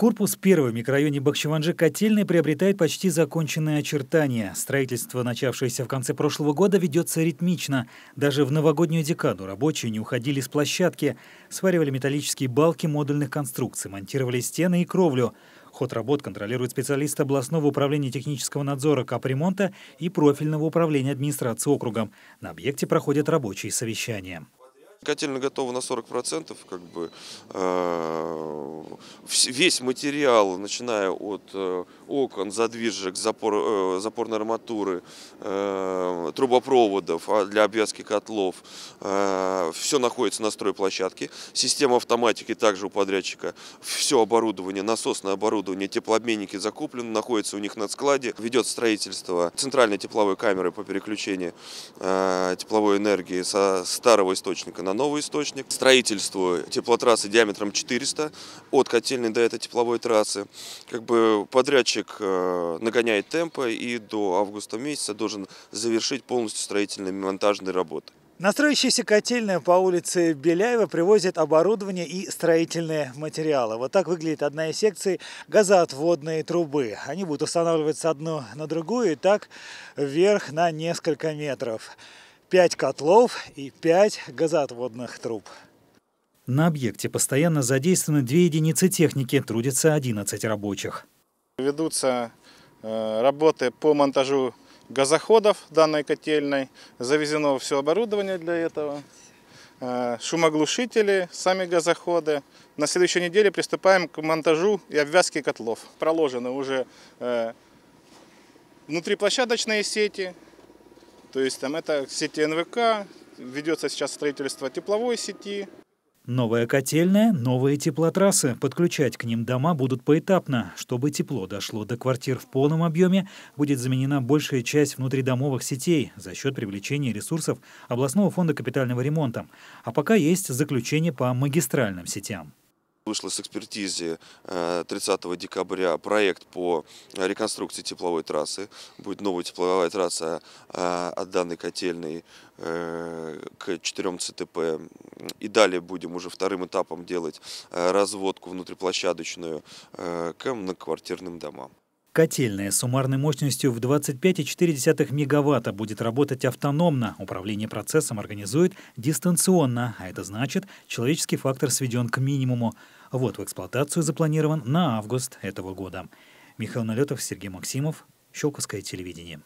Корпус 1 в микрорайоне Бахчеванджи-Котельной приобретает почти законченные очертания. Строительство, начавшееся в конце прошлого года, ведется ритмично. Даже в новогоднюю декаду рабочие не уходили с площадки. Сваривали металлические балки модульных конструкций, монтировали стены и кровлю. Ход работ контролирует специалист областного управления технического надзора капремонта и профильного управления администрации округом. На объекте проходят рабочие совещания. Котельная готова на 40%, как бы э, весь материал, начиная от э, окон, задвижек, запор, э, запорной арматуры, э, трубопроводов а, для обвязки котлов, э, все находится на стройплощадке. Система автоматики также у подрядчика. Все оборудование, насосное оборудование, теплообменники закуплены, находятся у них на складе. Ведет строительство центральной тепловой камеры по переключению э, тепловой энергии со старого источника на на новый источник. строительство теплотрассы диаметром 400 от котельной до этой тепловой трассы. Как бы подрядчик э, нагоняет темпы и до августа месяца должен завершить полностью строительные монтажные работы. На строящейся котельной по улице Беляева привозят оборудование и строительные материалы. Вот так выглядит одна из секций газоотводные трубы. Они будут устанавливаться одну на другую и так вверх на несколько метров. 5 котлов и 5 газоотводных труб. На объекте постоянно задействованы две единицы техники, трудятся 11 рабочих. Ведутся э, работы по монтажу газоходов данной котельной. Завезено все оборудование для этого. Э, шумоглушители, сами газоходы. На следующей неделе приступаем к монтажу и обвязке котлов. Проложены уже э, внутриплощадочные сети, то есть там это сети НВК, ведется сейчас строительство тепловой сети, Новая котельная, новые теплотрассы. Подключать к ним дома будут поэтапно. Чтобы тепло дошло до квартир в полном объеме, будет заменена большая часть внутридомовых сетей за счет привлечения ресурсов областного фонда капитального ремонта. А пока есть заключение по магистральным сетям вышла с экспертизы 30 э, декабря проект по реконструкции тепловой трассы. Будет новая тепловая трасса э, от данной котельной э, к 4 ЦТП. И далее будем уже вторым этапом делать разводку внутриплощадочную к многоквартирным домам. Котельная с суммарной мощностью в 25,4 мегаватта будет работать автономно. Управление процессом организует дистанционно, а это значит, человеческий фактор сведен к минимуму. Вот в эксплуатацию запланирован на август этого года. Михаил Налетов, Сергей Максимов, Щелковское телевидение.